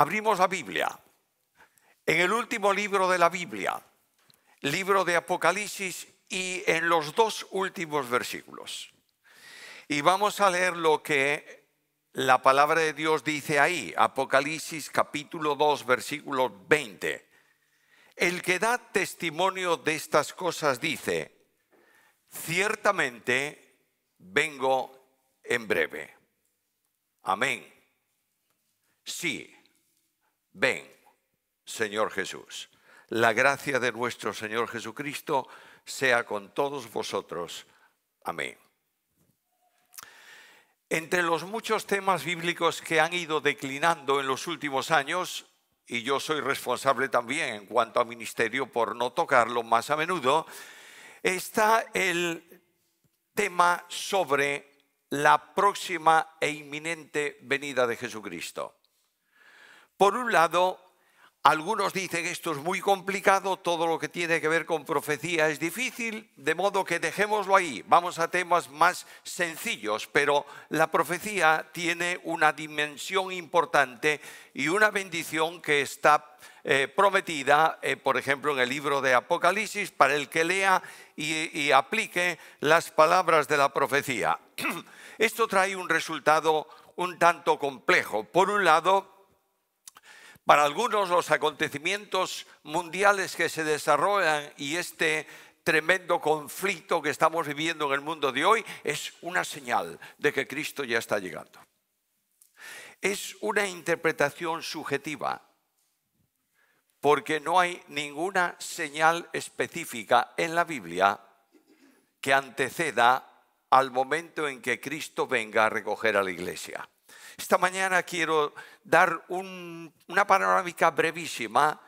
Abrimos la Biblia. En el último libro de la Biblia, libro de Apocalipsis y en los dos últimos versículos. Y vamos a leer lo que la palabra de Dios dice ahí, Apocalipsis capítulo 2, versículo 20. El que da testimonio de estas cosas dice, ciertamente vengo en breve. Amén. Sí, Ven, Señor Jesús. La gracia de nuestro Señor Jesucristo sea con todos vosotros. Amén. Entre los muchos temas bíblicos que han ido declinando en los últimos años, y yo soy responsable también en cuanto a ministerio por no tocarlo más a menudo, está el tema sobre la próxima e inminente venida de Jesucristo. Por un lado, algunos dicen esto es muy complicado, todo lo que tiene que ver con profecía es difícil, de modo que dejémoslo ahí, vamos a temas más sencillos, pero la profecía tiene una dimensión importante y una bendición que está eh, prometida, eh, por ejemplo, en el libro de Apocalipsis, para el que lea y aplique las palabras de la profecía. Esto trae un resultado un tanto complejo. Por un lado, para algunos los acontecimientos mundiales que se desarrollan y este tremendo conflicto que estamos viviendo en el mundo de hoy es una señal de que Cristo ya está llegando. Es una interpretación subjetiva porque no hay ninguna señal específica en la Biblia que anteceda al momento en que Cristo venga a recoger a la iglesia. Esta mañana quiero dar una panorámica brevísima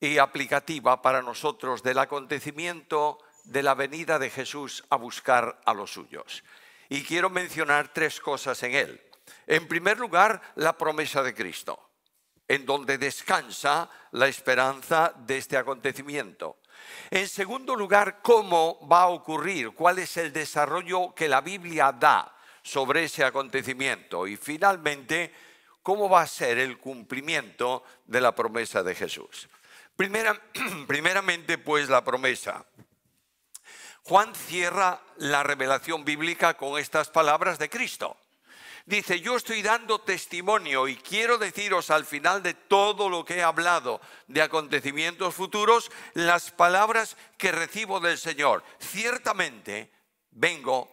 y aplicativa para nosotros del acontecimiento de la venida de Jesús a buscar a los suyos. Y quiero mencionar tres cosas en él. En primer lugar, la promesa de Cristo, en donde descansa la esperanza de este acontecimiento. En segundo lugar, cómo va a ocurrir, cuál es el desarrollo que la Biblia da sobre ese acontecimiento y finalmente cómo va a ser el cumplimiento de la promesa de Jesús. Primera, primeramente, pues la promesa. Juan cierra la revelación bíblica con estas palabras de Cristo. Dice, yo estoy dando testimonio y quiero deciros al final de todo lo que he hablado de acontecimientos futuros, las palabras que recibo del Señor. Ciertamente, vengo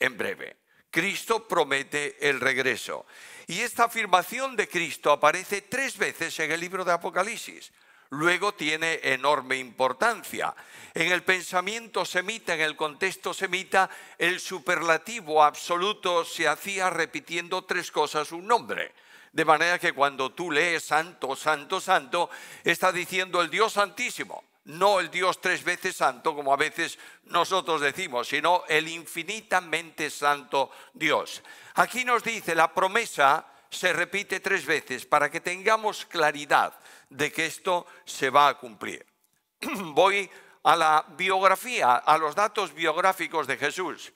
en breve. Cristo promete el regreso. Y esta afirmación de Cristo aparece tres veces en el libro de Apocalipsis. Luego tiene enorme importancia. En el pensamiento semita, en el contexto semita, el superlativo absoluto se hacía repitiendo tres cosas un nombre. De manera que cuando tú lees santo, santo, santo, está diciendo el Dios santísimo, no el Dios tres veces santo, como a veces nosotros decimos, sino el infinitamente santo Dios. Aquí nos dice, la promesa se repite tres veces para que tengamos claridad de que esto se va a cumplir. Voy a la biografía, a los datos biográficos de Jesús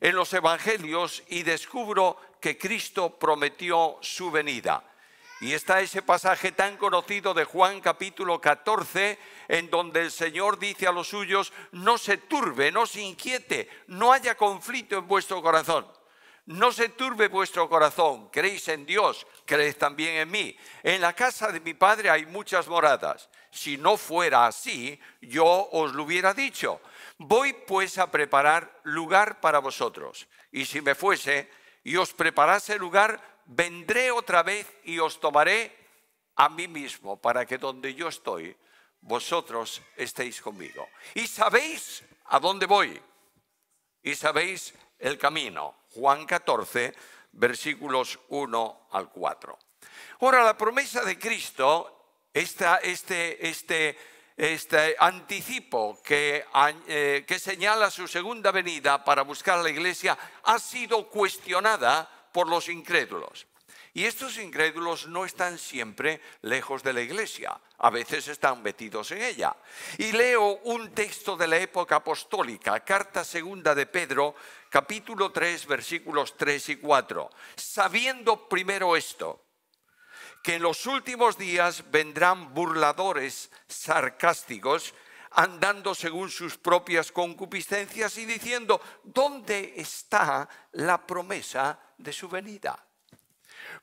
en los Evangelios y descubro que Cristo prometió su venida. Y está ese pasaje tan conocido de Juan capítulo 14, en donde el Señor dice a los suyos, no se turbe, no se inquiete, no haya conflicto en vuestro corazón. No se turbe vuestro corazón, creéis en Dios, creéis también en mí. En la casa de mi padre hay muchas moradas. Si no fuera así, yo os lo hubiera dicho. Voy pues a preparar lugar para vosotros. Y si me fuese y os preparase lugar, vendré otra vez y os tomaré a mí mismo, para que donde yo estoy, vosotros estéis conmigo. Y sabéis a dónde voy, y sabéis el camino. Juan 14, versículos 1 al 4. Ahora, la promesa de Cristo, esta, este, este, este anticipo que, eh, que señala su segunda venida para buscar a la iglesia, ha sido cuestionada por los incrédulos. Y estos incrédulos no están siempre lejos de la iglesia, a veces están metidos en ella. Y leo un texto de la época apostólica, carta segunda de Pedro, capítulo 3, versículos 3 y 4, sabiendo primero esto, que en los últimos días vendrán burladores sarcásticos andando según sus propias concupiscencias y diciendo, ¿dónde está la promesa de su venida?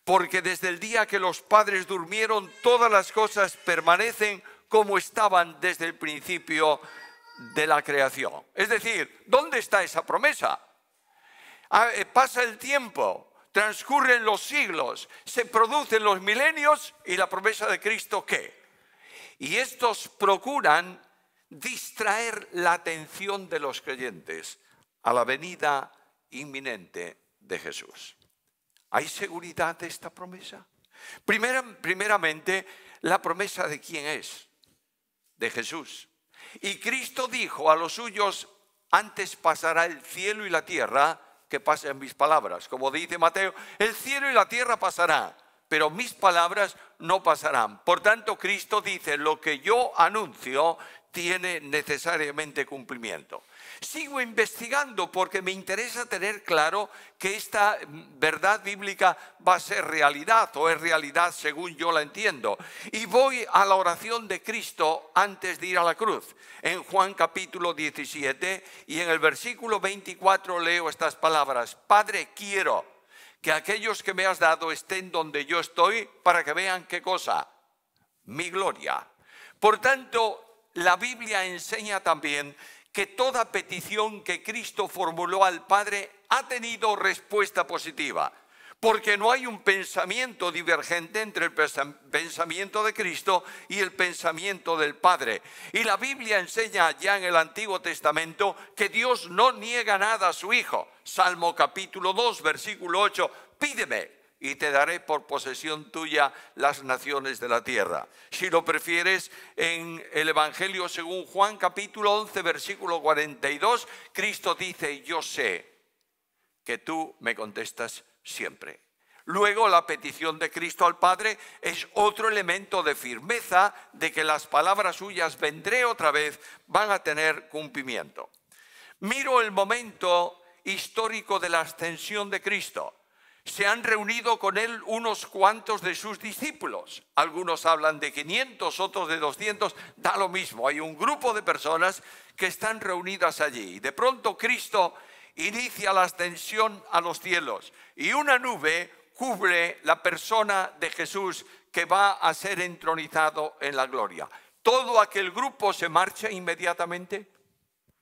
Porque desde el día que los padres durmieron, todas las cosas permanecen como estaban desde el principio de la creación. Es decir, ¿dónde está esa promesa? Ah, eh, pasa el tiempo, transcurren los siglos, se producen los milenios y la promesa de Cristo qué? Y estos procuran distraer la atención de los creyentes a la venida inminente de Jesús. ¿Hay seguridad de esta promesa? primeramente, la promesa de quién es, de Jesús. Y Cristo dijo a los suyos, antes pasará el cielo y la tierra que pasen mis palabras. Como dice Mateo, el cielo y la tierra pasará, pero mis palabras no pasarán. Por tanto, Cristo dice, lo que yo anuncio tiene necesariamente cumplimiento. Sigo investigando porque me interesa tener claro que esta mm, verdad bíblica va a ser realidad o es realidad según yo la entiendo. Y voy a la oración de Cristo antes de ir a la cruz. En Juan capítulo 17 y en el versículo 24 leo estas palabras. Padre, quiero que aquellos que me has dado estén donde yo estoy para que vean qué cosa. Mi gloria. Por tanto, la Biblia enseña también que toda petición que Cristo formuló al Padre ha tenido respuesta positiva, porque no hay un pensamiento divergente entre el pensamiento de Cristo y el pensamiento del Padre. Y la Biblia enseña ya en el Antiguo Testamento que Dios no niega nada a su Hijo. Salmo capítulo 2, versículo 8, pídeme y te daré por posesión tuya las naciones de la tierra. Si lo prefieres, en el Evangelio según Juan capítulo 11, versículo 42, Cristo dice, yo sé que tú me contestas siempre. Luego la petición de Cristo al Padre es otro elemento de firmeza de que las palabras suyas, vendré otra vez, van a tener cumplimiento. Miro el momento histórico de la ascensión de Cristo se han reunido con él unos cuantos de sus discípulos. Algunos hablan de 500, otros de 200, da lo mismo. Hay un grupo de personas que están reunidas allí. Y de pronto Cristo inicia la ascensión a los cielos y una nube cubre la persona de Jesús que va a ser entronizado en la gloria. ¿Todo aquel grupo se marcha inmediatamente?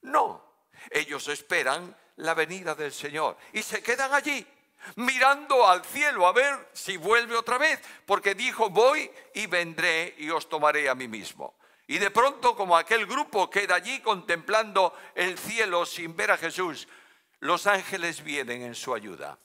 No. Ellos esperan la venida del Señor y se quedan allí mirando al cielo a ver si vuelve otra vez, porque dijo, voy y vendré y os tomaré a mí mismo. Y de pronto, como aquel grupo queda allí contemplando el cielo sin ver a Jesús, los ángeles vienen en su ayuda.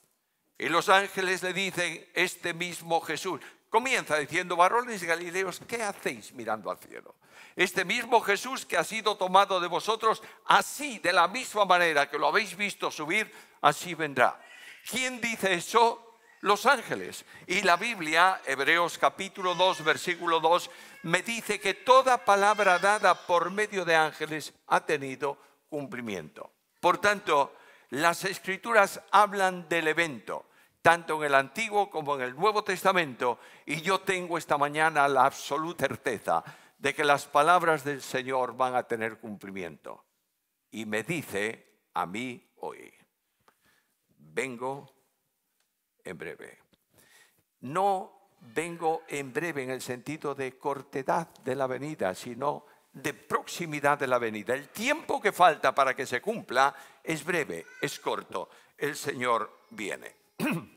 Y los ángeles le dicen, este mismo Jesús, comienza diciendo, varones galileos, ¿qué hacéis mirando al cielo? Este mismo Jesús que ha sido tomado de vosotros, así, de la misma manera que lo habéis visto subir, así vendrá. ¿Quién dice eso? Los ángeles. Y la Biblia, Hebreos capítulo 2, versículo 2, me dice que toda palabra dada por medio de ángeles ha tenido cumplimiento. Por tanto, las escrituras hablan del evento, tanto en el Antiguo como en el Nuevo Testamento, y yo tengo esta mañana la absoluta certeza de que las palabras del Señor van a tener cumplimiento. Y me dice a mí hoy vengo en breve. No vengo en breve en el sentido de cortedad de la venida, sino de proximidad de la venida. El tiempo que falta para que se cumpla es breve, es corto. El Señor viene.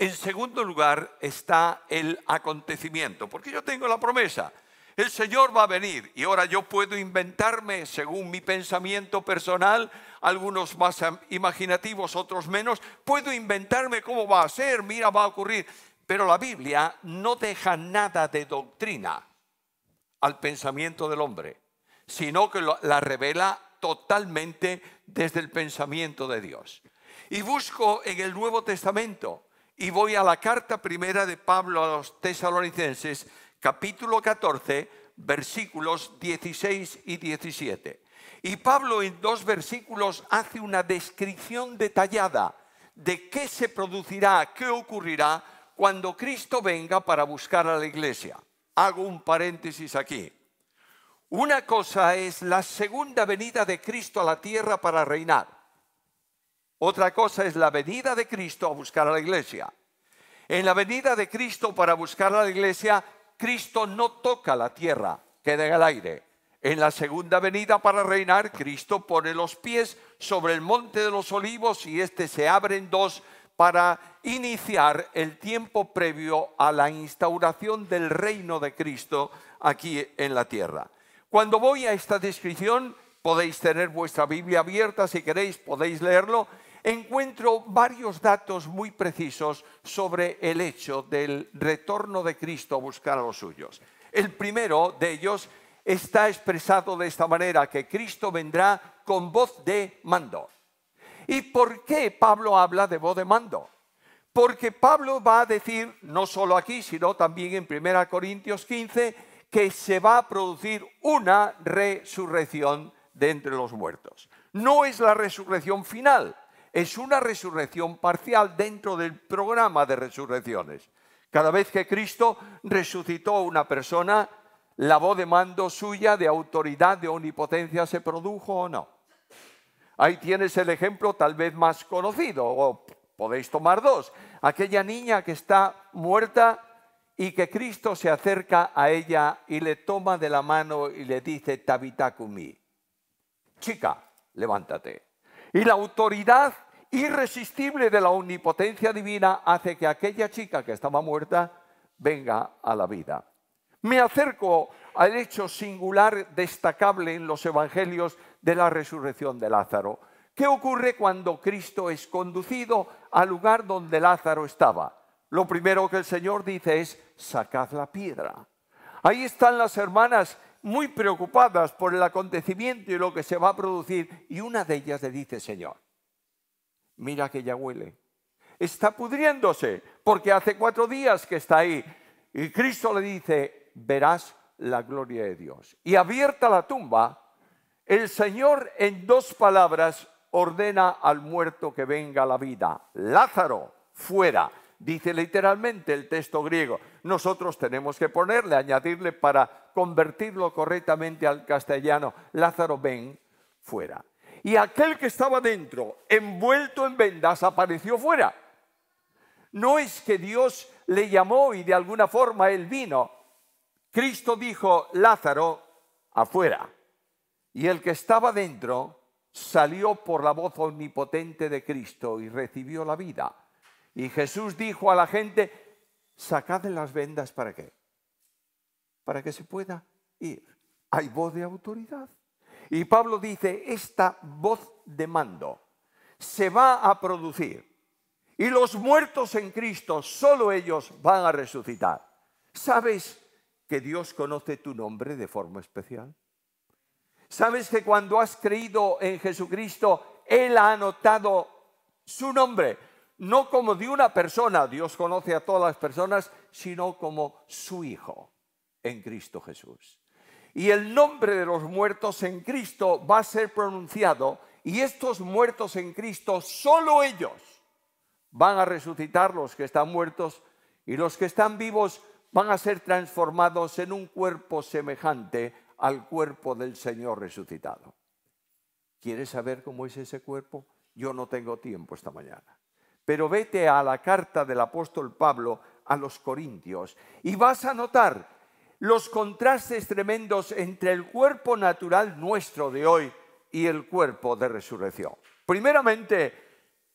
En segundo lugar está el acontecimiento, porque yo tengo la promesa el Señor va a venir. Y ahora yo puedo inventarme, según mi pensamiento personal, algunos más imaginativos, otros menos, puedo inventarme cómo va a ser, mira, va a ocurrir. Pero la Biblia no deja nada de doctrina al pensamiento del hombre, sino que la revela totalmente desde el pensamiento de Dios. Y busco en el Nuevo Testamento y voy a la carta primera de Pablo a los tesalonicenses capítulo 14, versículos 16 y 17. Y Pablo en dos versículos hace una descripción detallada de qué se producirá, qué ocurrirá cuando Cristo venga para buscar a la iglesia. Hago un paréntesis aquí. Una cosa es la segunda venida de Cristo a la tierra para reinar. Otra cosa es la venida de Cristo a buscar a la iglesia. En la venida de Cristo para buscar a la iglesia, Cristo no toca la tierra, queda en el aire. En la segunda venida para reinar, Cristo pone los pies sobre el monte de los olivos y este se abre en dos para iniciar el tiempo previo a la instauración del reino de Cristo aquí en la tierra. Cuando voy a esta descripción, podéis tener vuestra Biblia abierta, si queréis podéis leerlo, encuentro varios datos muy precisos sobre el hecho del retorno de Cristo a buscar a los suyos. El primero de ellos está expresado de esta manera, que Cristo vendrá con voz de mando. ¿Y por qué Pablo habla de voz de mando? Porque Pablo va a decir, no solo aquí, sino también en 1 Corintios 15, que se va a producir una resurrección de entre los muertos. No es la resurrección final, es una resurrección parcial dentro del programa de resurrecciones. Cada vez que Cristo resucitó a una persona, la voz de mando suya, de autoridad, de omnipotencia, se produjo o no. Ahí tienes el ejemplo tal vez más conocido, o podéis tomar dos. Aquella niña que está muerta y que Cristo se acerca a ella y le toma de la mano y le dice, tabitakumi, chica, levántate. Y la autoridad irresistible de la omnipotencia divina hace que aquella chica que estaba muerta venga a la vida. Me acerco al hecho singular destacable en los evangelios de la resurrección de Lázaro. ¿Qué ocurre cuando Cristo es conducido al lugar donde Lázaro estaba? Lo primero que el Señor dice es, sacad la piedra. Ahí están las hermanas muy preocupadas por el acontecimiento y lo que se va a producir, y una de ellas le dice, Señor, mira que ya huele, está pudriéndose, porque hace cuatro días que está ahí. Y Cristo le dice, verás la gloria de Dios. Y abierta la tumba, el Señor en dos palabras ordena al muerto que venga a la vida. Lázaro, fuera. Dice literalmente el texto griego. Nosotros tenemos que ponerle, añadirle para convertirlo correctamente al castellano. Lázaro, ven fuera. Y aquel que estaba dentro, envuelto en vendas, apareció fuera. No es que Dios le llamó y de alguna forma él vino. Cristo dijo, Lázaro, afuera. Y el que estaba dentro salió por la voz omnipotente de Cristo y recibió la vida. Y Jesús dijo a la gente, sacad las vendas para qué para que se pueda ir. Hay voz de autoridad. Y Pablo dice, esta voz de mando se va a producir. Y los muertos en Cristo, solo ellos van a resucitar. ¿Sabes que Dios conoce tu nombre de forma especial? ¿Sabes que cuando has creído en Jesucristo, Él ha anotado su nombre? No como de una persona, Dios conoce a todas las personas, sino como su Hijo en Cristo Jesús. Y el nombre de los muertos en Cristo va a ser pronunciado y estos muertos en Cristo, solo ellos van a resucitar los que están muertos y los que están vivos van a ser transformados en un cuerpo semejante al cuerpo del Señor resucitado. ¿Quieres saber cómo es ese cuerpo? Yo no tengo tiempo esta mañana. Pero vete a la carta del apóstol Pablo a los Corintios y vas a notar los contrastes tremendos entre el cuerpo natural nuestro de hoy y el cuerpo de resurrección. Primeramente,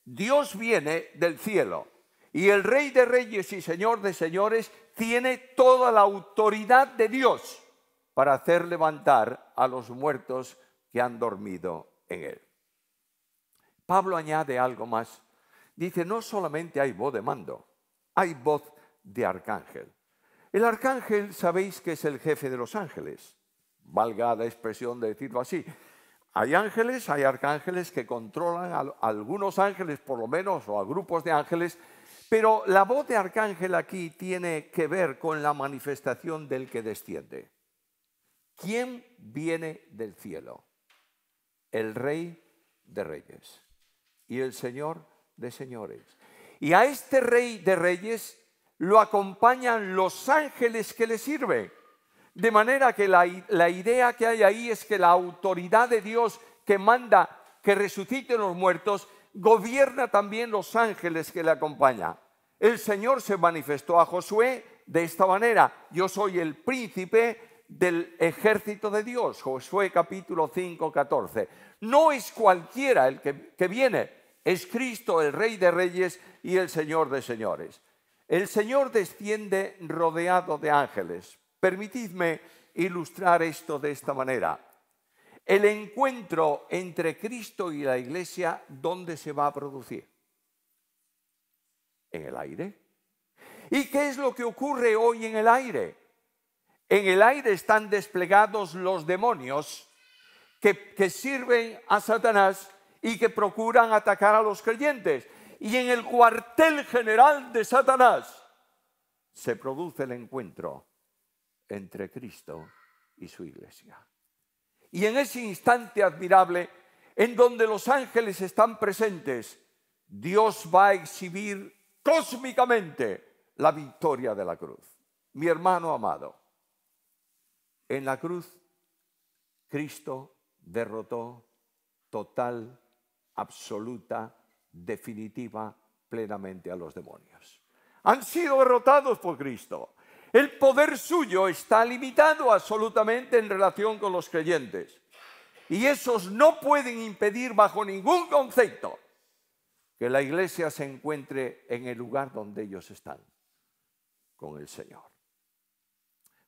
Dios viene del cielo y el Rey de Reyes y Señor de Señores tiene toda la autoridad de Dios para hacer levantar a los muertos que han dormido en él. Pablo añade algo más. Dice, no solamente hay voz de mando, hay voz de arcángel. El arcángel, sabéis que es el jefe de los ángeles, valga la expresión de decirlo así. Hay ángeles, hay arcángeles que controlan a algunos ángeles, por lo menos, o a grupos de ángeles, pero la voz de arcángel aquí tiene que ver con la manifestación del que desciende. ¿Quién viene del cielo? El rey de reyes y el señor de señores. Y a este rey de reyes lo acompañan los ángeles que le sirven. De manera que la, idea que hay ahí es que la autoridad de Dios que manda que resuciten los muertos, gobierna también los ángeles que le acompañan. El Señor se manifestó a Josué de esta manera. Yo soy el príncipe del ejército de Dios. Josué capítulo 5, 14. No es cualquiera el que viene, es Cristo el Rey de Reyes y el Señor de Señores. El Señor desciende rodeado de ángeles. Permitidme ilustrar esto de esta manera. El encuentro entre Cristo y la iglesia, ¿dónde se va a producir? En el aire. ¿Y qué es lo que ocurre hoy en el aire? En el aire están desplegados los demonios que, sirven a Satanás y que procuran atacar a los creyentes y en el cuartel general de Satanás se produce el encuentro entre Cristo y su iglesia. Y en ese instante admirable, en donde los ángeles están presentes, Dios va a exhibir cósmicamente la victoria de la cruz. Mi hermano amado, en la cruz Cristo derrotó total, absoluta, definitiva plenamente a los demonios. Han sido derrotados por Cristo. El poder suyo está limitado absolutamente en relación con los creyentes. Y esos no pueden impedir bajo ningún concepto que la iglesia se encuentre en el lugar donde ellos están, con el Señor.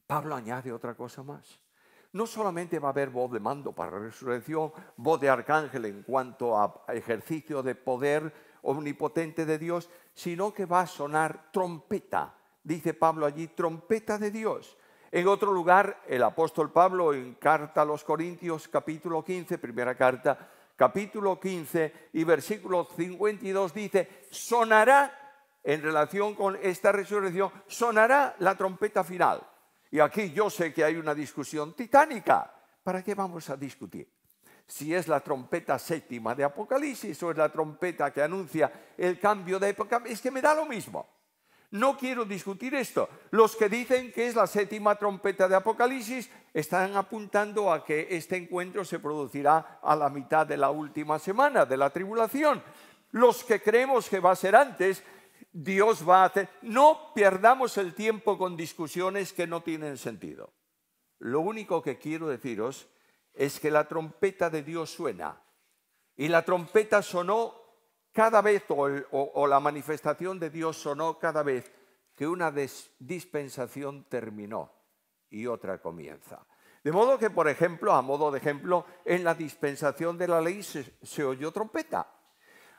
Pablo añade otra cosa más no solamente va a haber voz de mando para resurrección, voz de arcángel en cuanto a ejercicio de poder omnipotente de Dios, sino que va a sonar trompeta, dice Pablo allí, trompeta de Dios. En otro lugar, el apóstol Pablo en carta a los Corintios capítulo 15, primera carta, capítulo 15 y versículo 52 dice, sonará en relación con esta resurrección, sonará la trompeta final. Y aquí yo sé que hay una discusión titánica. ¿Para qué vamos a discutir? Si es la trompeta séptima de Apocalipsis o es la trompeta que anuncia el cambio de época, es que me da lo mismo. No quiero discutir esto. Los que dicen que es la séptima trompeta de Apocalipsis están apuntando a que este encuentro se producirá a la mitad de la última semana de la tribulación. Los que creemos que va a ser antes Dios va a hacer. No perdamos el tiempo con discusiones que no tienen sentido. Lo único que quiero deciros es que la trompeta de Dios suena. Y la trompeta sonó cada vez, o, la manifestación de Dios sonó cada vez que una dispensación terminó y otra comienza. De modo que, por ejemplo, a modo de ejemplo, en la dispensación de la ley se oyó trompeta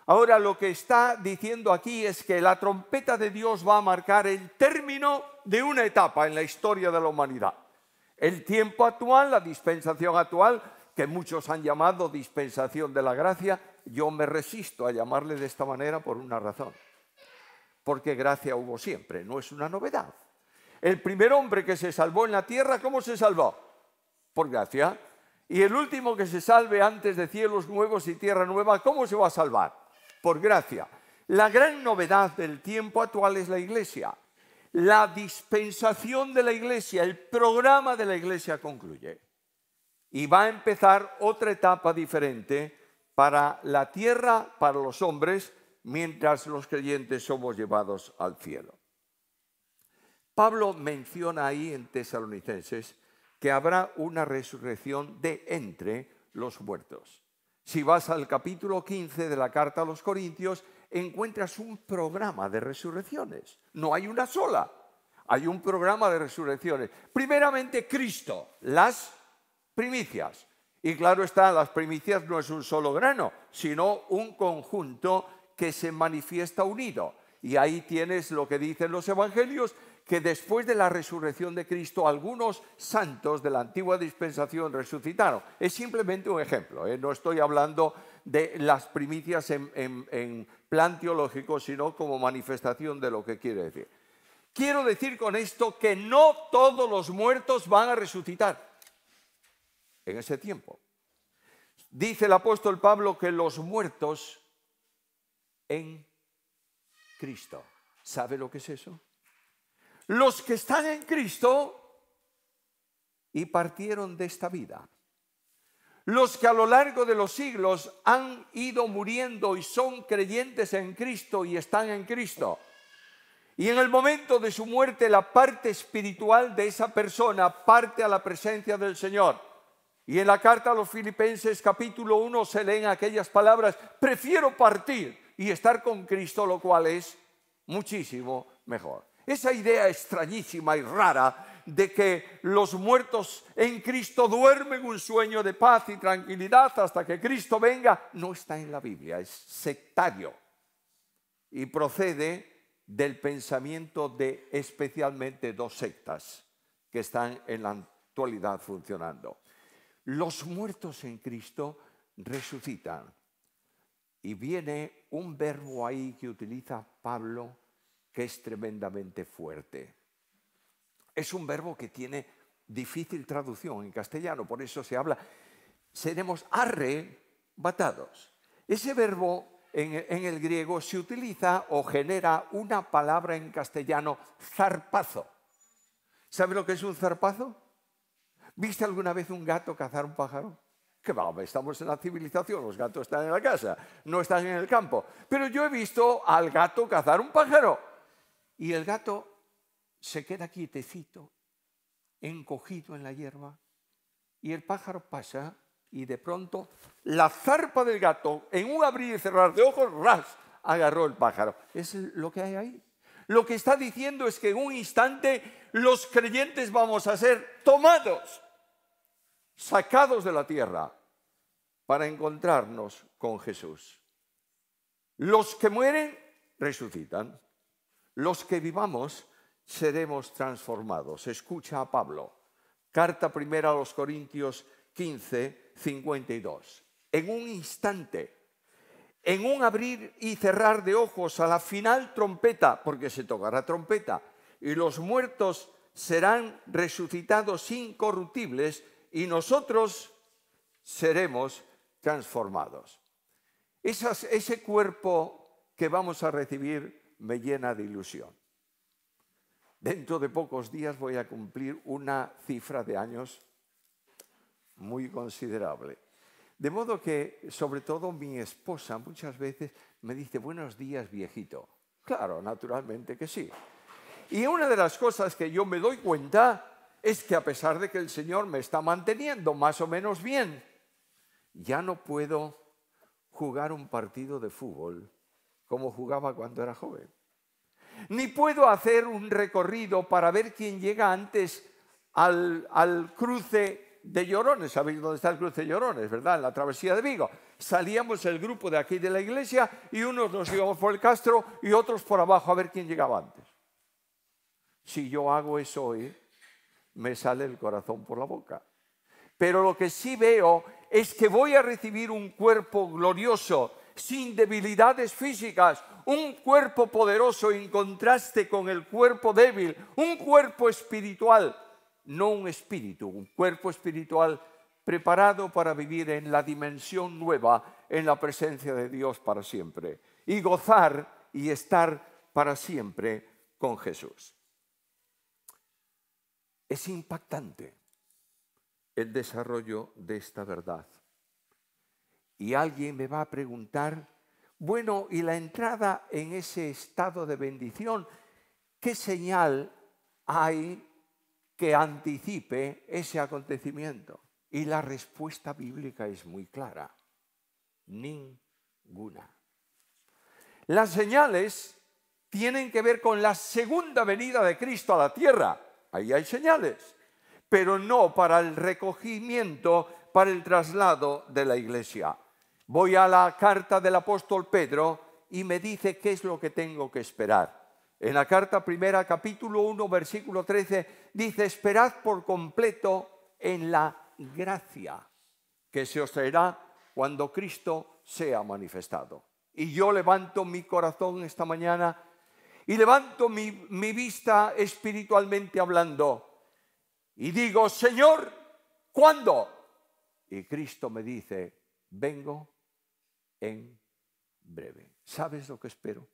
Ahora lo que está diciendo aquí es que la trompeta de Dios va a marcar el término de una etapa en la historia de la humanidad. El tiempo actual, la dispensación actual, que muchos han llamado dispensación de la gracia, yo me resisto a llamarle de esta manera por una razón. Porque gracia hubo siempre, no es una novedad. El primer hombre que se salvó en la tierra, ¿cómo se salvó? Por gracia. Y el último que se salve antes de cielos nuevos y tierra nueva, ¿cómo se va a salvar? por gracia. La gran novedad del tiempo actual es la iglesia. La dispensación de la iglesia, el programa de la iglesia concluye. Y va a empezar otra etapa diferente para la tierra, para los hombres, mientras los creyentes somos llevados al cielo. Pablo menciona ahí en Tesalonicenses que habrá una resurrección de entre los muertos. Si vas al capítulo 15 de la carta a los Corintios, encuentras un programa de resurrecciones. No hay una sola, hay un programa de resurrecciones. Primeramente Cristo, las primicias. Y claro está, las primicias no es un solo grano, sino un conjunto que se manifiesta unido. Y ahí tienes lo que dicen los evangelios que después de la resurrección de Cristo algunos santos de la antigua dispensación resucitaron. Es simplemente un ejemplo, ¿eh? no estoy hablando de las primicias en, en plan teológico, sino como manifestación de lo que quiere decir. Quiero decir con esto que no todos los muertos van a resucitar en ese tiempo. Dice el apóstol Pablo que los muertos en Cristo. ¿Sabe lo que es eso? los que están en Cristo y partieron de esta vida. Los que a lo largo de los siglos han ido muriendo y son creyentes en Cristo y están en Cristo. Y en el momento de su muerte la parte espiritual de esa persona parte a la presencia del Señor. Y en la carta a los Filipenses capítulo 1 se leen aquellas palabras, prefiero partir y estar con Cristo, lo cual es muchísimo mejor esa idea extrañísima y rara de que los muertos en Cristo duermen un sueño de paz y tranquilidad hasta que Cristo venga, no está en la Biblia, es sectario y procede del pensamiento de especialmente dos sectas que están en la actualidad funcionando. Los muertos en Cristo resucitan y viene un verbo ahí que utiliza Pablo que es tremendamente fuerte. Es un verbo que tiene difícil traducción en castellano, por eso se habla, seremos arrebatados. Ese verbo en, el griego se utiliza o genera una palabra en castellano, zarpazo. ¿Sabe lo que es un zarpazo? ¿Viste alguna vez un gato cazar un pájaro? Que vamos, estamos en la civilización, los gatos están en la casa, no están en el campo. Pero yo he visto al gato cazar un pájaro. Y el gato se queda quietecito, encogido en la hierba, y el pájaro pasa y de pronto la zarpa del gato, en un abrir y cerrar de ojos, ras, agarró el pájaro. Es lo que hay ahí. Lo que está diciendo es que en un instante los creyentes vamos a ser tomados, sacados de la tierra, para encontrarnos con Jesús. Los que mueren resucitan los que vivamos seremos transformados. Escucha a Pablo. Carta primera a los Corintios 15, 52. En un instante, en un abrir y cerrar de ojos, a la final trompeta, porque se tocará trompeta, y los muertos serán resucitados incorruptibles y nosotros seremos transformados. ese cuerpo que vamos a recibir me llena de ilusión. Dentro de pocos días voy a cumplir una cifra de años muy considerable. De modo que, sobre todo, mi esposa muchas veces me dice, buenos días, viejito. Claro, naturalmente que sí. Y una de las cosas que yo me doy cuenta es que a pesar de que el Señor me está manteniendo más o menos bien, ya no puedo jugar un partido de fútbol como jugaba cuando era joven. Ni puedo hacer un recorrido para ver quién llega antes al, cruce de Llorones. ¿Sabéis dónde está el cruce de Llorones, verdad? En la travesía de Vigo. Salíamos el grupo de aquí de la iglesia y unos nos íbamos por el castro y otros por abajo a ver quién llegaba antes. Si yo hago eso hoy, me sale el corazón por la boca. Pero lo que sí veo es que voy a recibir un cuerpo glorioso sin debilidades físicas, un cuerpo poderoso en contraste con el cuerpo débil, un cuerpo espiritual, no un espíritu, un cuerpo espiritual preparado para vivir en la dimensión nueva, en la presencia de Dios para siempre, y gozar y estar para siempre con Jesús. Es impactante el desarrollo de esta verdad. Y alguien me va a preguntar, bueno, y la entrada en ese estado de bendición, ¿qué señal hay que anticipe ese acontecimiento? Y la respuesta bíblica es muy clara, ninguna. Las señales tienen que ver con la segunda venida de Cristo a la tierra. Ahí hay señales, pero no para el recogimiento, para el traslado de la iglesia. Voy a la carta del apóstol Pedro y me dice qué es lo que tengo que esperar. En la carta primera, capítulo 1, versículo 13, dice, esperad por completo en la gracia que se os traerá cuando Cristo sea manifestado. Y yo levanto mi corazón esta mañana y levanto mi, mi vista espiritualmente hablando y digo, Señor, ¿cuándo? Y Cristo me dice, vengo en breve. ¿Sabes lo que espero?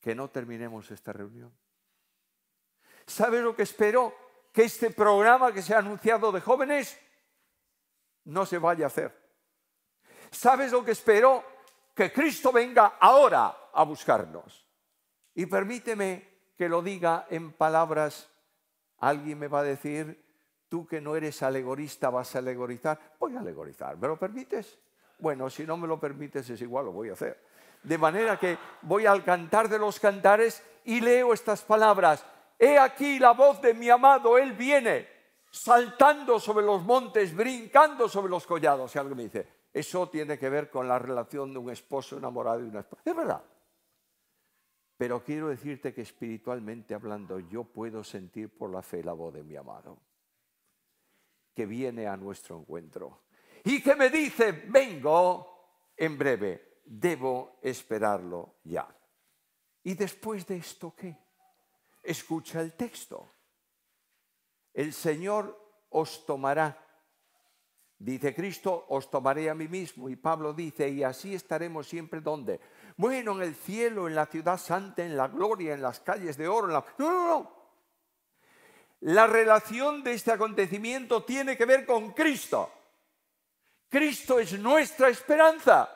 Que no terminemos esta reunión. ¿Sabes lo que espero? Que este programa que se ha anunciado de jóvenes no se vaya a hacer. ¿Sabes lo que espero? Que Cristo venga ahora a buscarnos. Y permíteme que lo diga en palabras. Alguien me va a decir, tú que no eres alegorista vas a alegorizar. Voy a alegorizar, ¿me lo permites? Bueno, si no me lo permites es igual, lo voy a hacer. De manera que voy al cantar de los cantares y leo estas palabras. He aquí la voz de mi amado, Él viene, saltando sobre los montes, brincando sobre los collados. Y alguien me dice, eso tiene que ver con la relación de un esposo enamorado y una esposa. Es verdad. Pero quiero decirte que espiritualmente hablando, yo puedo sentir por la fe la voz de mi amado, que viene a nuestro encuentro y que me dice, vengo en breve, debo esperarlo ya. ¿Y después de esto qué? Escucha el texto. El Señor os tomará. Dice Cristo, os tomaré a mí mismo. Y Pablo dice, y así estaremos siempre donde. Bueno, en el cielo, en la ciudad santa, en la gloria, en las calles de oro. No, no, no. La relación de este acontecimiento tiene que ver con Cristo. Cristo es nuestra esperanza.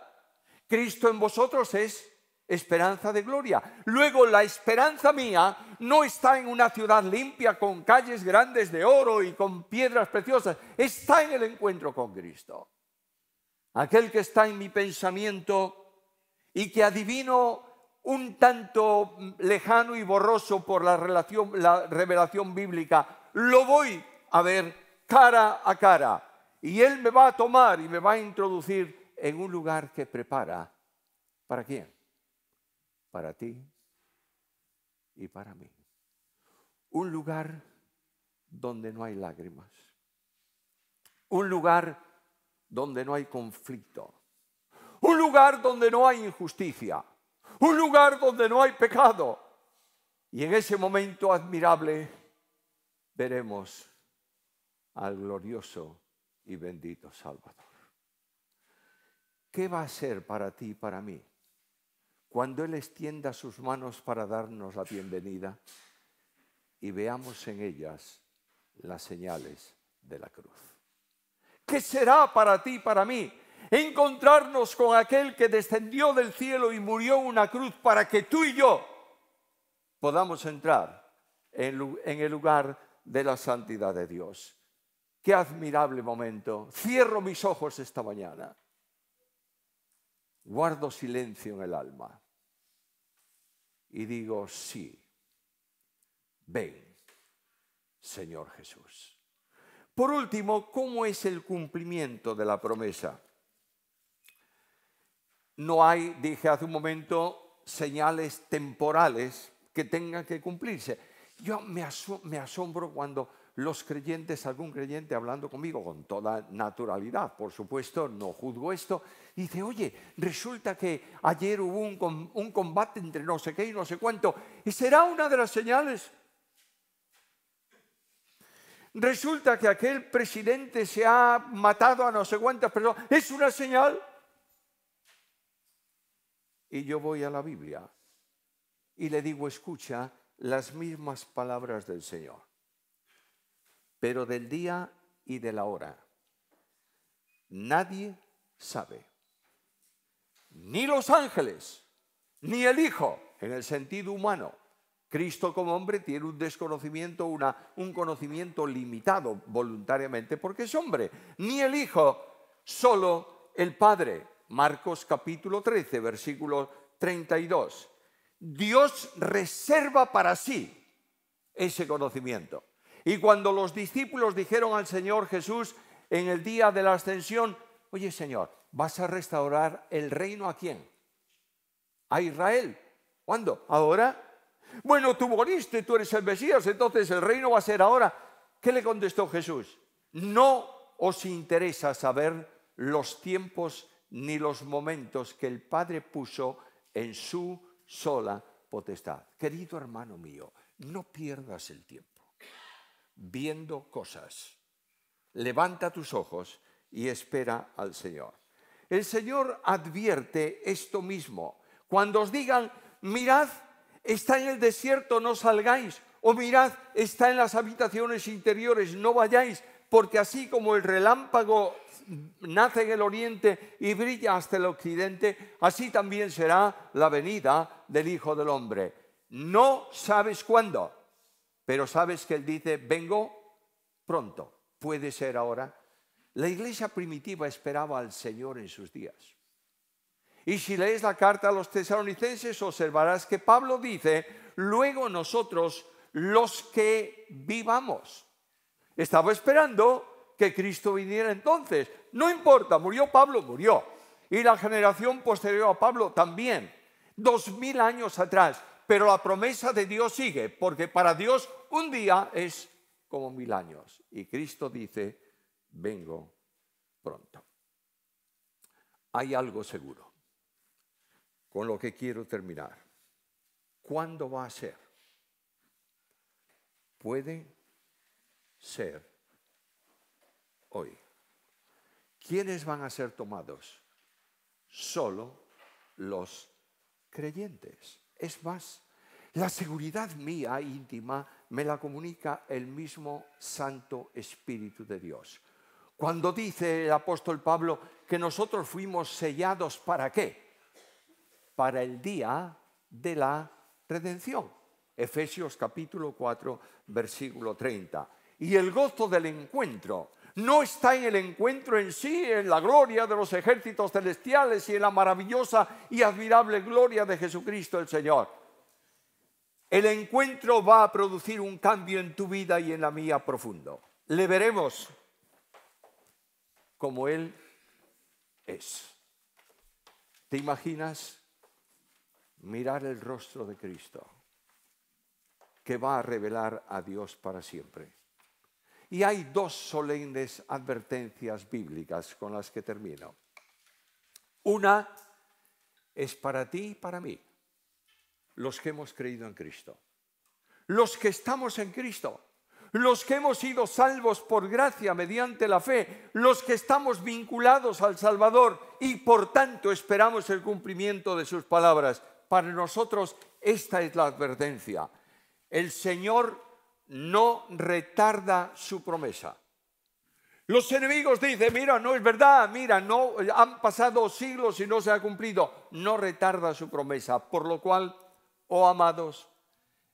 Cristo en vosotros es esperanza de gloria. Luego la esperanza mía no está en una ciudad limpia con calles grandes de oro y con piedras preciosas, está en el encuentro con Cristo. Aquel que está en mi pensamiento y que adivino un tanto lejano y borroso por la, la revelación bíblica, lo voy a ver cara a cara y Él me va a tomar y me va a introducir en un lugar que prepara. ¿Para quién? Para ti y para mí. Un lugar donde no hay lágrimas. Un lugar donde no hay conflicto. Un lugar donde no hay injusticia. Un lugar donde no hay pecado. Y en ese momento admirable veremos al glorioso y bendito Salvador. ¿Qué va a ser para ti y para mí cuando Él extienda sus manos para darnos la bienvenida y veamos en ellas las señales de la cruz? ¿Qué será para ti y para mí encontrarnos con aquel que descendió del cielo y murió en una cruz para que tú y yo podamos entrar en el lugar de la santidad de Dios? Qué admirable momento. Cierro mis ojos esta mañana. Guardo silencio en el alma. Y digo, sí, ven, Señor Jesús. Por último, ¿cómo es el cumplimiento de la promesa? No hay, dije hace un momento, señales temporales que tengan que cumplirse. Yo me, me asombro cuando los creyentes, algún creyente hablando conmigo con toda naturalidad, por supuesto, no juzgo esto, y dice, oye, resulta que ayer hubo un, un combate entre no sé qué y no sé cuánto, y será una de las señales. Resulta que aquel presidente se ha matado a no sé cuántas personas, es una señal. Y yo voy a la Biblia y le digo, escucha las mismas palabras del Señor pero del día y de la hora nadie sabe. Ni los ángeles, ni el Hijo, en el sentido humano. Cristo como hombre tiene un desconocimiento, una, un conocimiento limitado voluntariamente porque es hombre. Ni el Hijo, solo el Padre. Marcos capítulo 13, versículo 32. Dios reserva para sí ese conocimiento. Y cuando los discípulos dijeron al Señor Jesús en el día de la ascensión, oye Señor, ¿vas a restaurar el reino a quién? A Israel. ¿Cuándo? ¿Ahora? Bueno, tú moriste, tú eres el Mesías, entonces el reino va a ser ahora. ¿Qué le contestó Jesús? No os interesa saber los tiempos ni los momentos que el Padre puso en su sola potestad. Querido hermano mío, no pierdas el tiempo viendo cosas. Levanta tus ojos y espera al Señor. El Señor advierte esto mismo. Cuando os digan, mirad, está en el desierto, no salgáis. O mirad, está en las habitaciones interiores, no vayáis. Porque así como el relámpago nace en el oriente y brilla hasta el occidente, así también será la venida del Hijo del Hombre. No sabes cuándo. Pero sabes que él dice, vengo pronto, puede ser ahora. La iglesia primitiva esperaba al Señor en sus días. Y si lees la carta a los tesalonicenses, observarás que Pablo dice, luego nosotros los que vivamos. Estaba esperando que Cristo viniera entonces. No importa, murió Pablo, murió. Y la generación posterior a Pablo también. Dos mil años atrás, pero la promesa de Dios sigue, porque para Dios un día es como mil años. Y Cristo dice, vengo pronto. Hay algo seguro, con lo que quiero terminar. ¿Cuándo va a ser? Puede ser hoy. ¿Quiénes van a ser tomados? Solo los creyentes. Es más, la seguridad mía íntima me la comunica el mismo Santo Espíritu de Dios. Cuando dice el apóstol Pablo que nosotros fuimos sellados para qué? Para el día de la redención. Efesios capítulo 4, versículo 30. Y el gozo del encuentro no está en el encuentro en sí, en la gloria de los ejércitos celestiales y en la maravillosa y admirable gloria de Jesucristo el Señor. El encuentro va a producir un cambio en tu vida y en la mía profundo. Le veremos como Él es. ¿Te imaginas mirar el rostro de Cristo que va a revelar a Dios para siempre? Y hay dos solemnes advertencias bíblicas con las que termino. Una es para ti y para mí, los que hemos creído en Cristo, los que estamos en Cristo, los que hemos sido salvos por gracia mediante la fe, los que estamos vinculados al Salvador y por tanto esperamos el cumplimiento de sus palabras. Para nosotros esta es la advertencia. El Señor no retarda su promesa. Los enemigos dicen, mira, no es verdad, mira, no han pasado siglos y no se ha cumplido. No retarda su promesa, por lo cual, oh amados,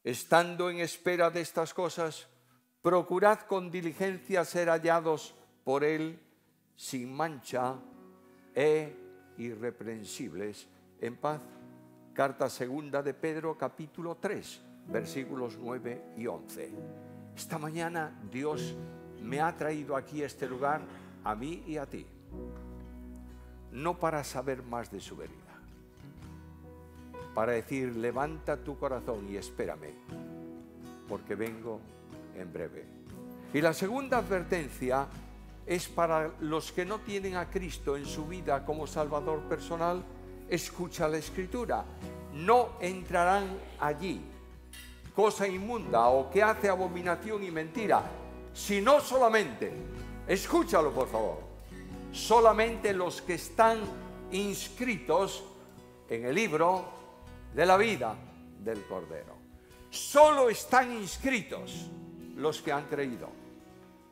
estando en espera de estas cosas, procurad con diligencia ser hallados por él sin mancha e irreprensibles. En paz. Carta segunda de Pedro, capítulo 3 versículos 9 y 11. Esta mañana Dios me ha traído aquí a este lugar, a mí y a ti, no para saber más de su venida, para decir, levanta tu corazón y espérame, porque vengo en breve. Y la segunda advertencia es para los que no tienen a Cristo en su vida como Salvador personal, escucha la escritura, no entrarán allí cosa inmunda o que hace abominación y mentira, sino solamente, escúchalo por favor, solamente los que están inscritos en el libro de la vida del Cordero. Solo están inscritos los que han creído.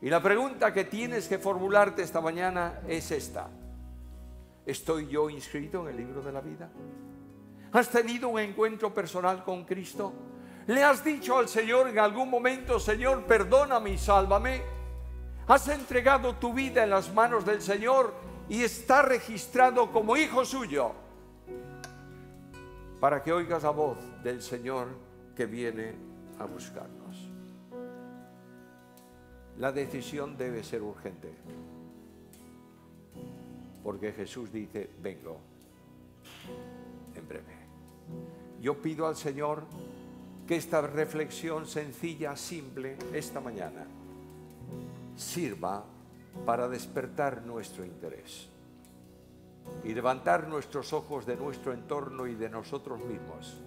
Y la pregunta que tienes que formularte esta mañana es esta. ¿Estoy yo inscrito en el libro de la vida? ¿Has tenido un encuentro personal con Cristo? ¿Le has dicho al Señor en algún momento, Señor, perdóname y sálvame? ¿Has entregado tu vida en las manos del Señor y está registrado como hijo suyo? Para que oigas la voz del Señor que viene a buscarnos. La decisión debe ser urgente. Porque Jesús dice, vengo en breve. Yo pido al Señor que esta reflexión sencilla, simple, esta mañana, sirva para despertar nuestro interés y levantar nuestros ojos de nuestro entorno y de nosotros mismos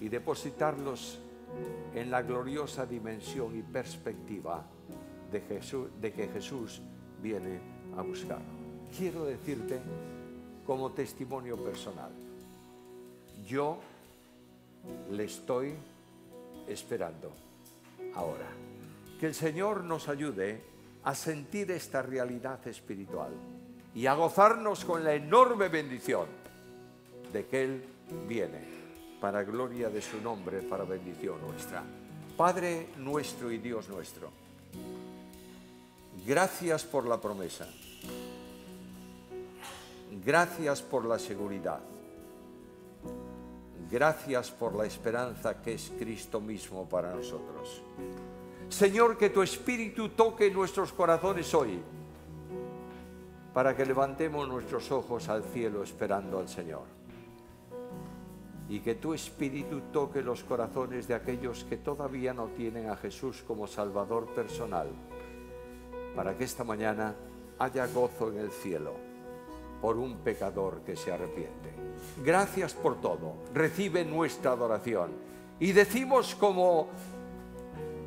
y depositarlos en la gloriosa dimensión y perspectiva de, Jesús, de que Jesús viene a buscar. Quiero decirte como testimonio personal, yo le estoy esperando ahora. Que el Señor nos ayude a sentir esta realidad espiritual y a gozarnos con la enorme bendición de que Él viene para gloria de su nombre, para bendición nuestra. Padre nuestro y Dios nuestro, gracias por la promesa, gracias por la seguridad, Gracias por la esperanza que es Cristo mismo para nosotros. Señor, que tu Espíritu toque nuestros corazones hoy, para que levantemos nuestros ojos al cielo esperando al Señor. Y que tu Espíritu toque los corazones de aquellos que todavía no tienen a Jesús como Salvador personal, para que esta mañana haya gozo en el cielo por un pecador que se arrepiente. Gracias por todo. Recibe nuestra adoración. Y decimos como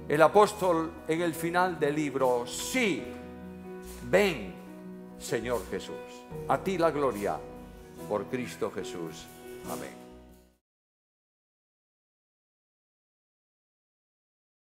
el apóstol en el final del libro, sí, ven, Señor Jesús. A ti la gloria por Cristo Jesús. Amén.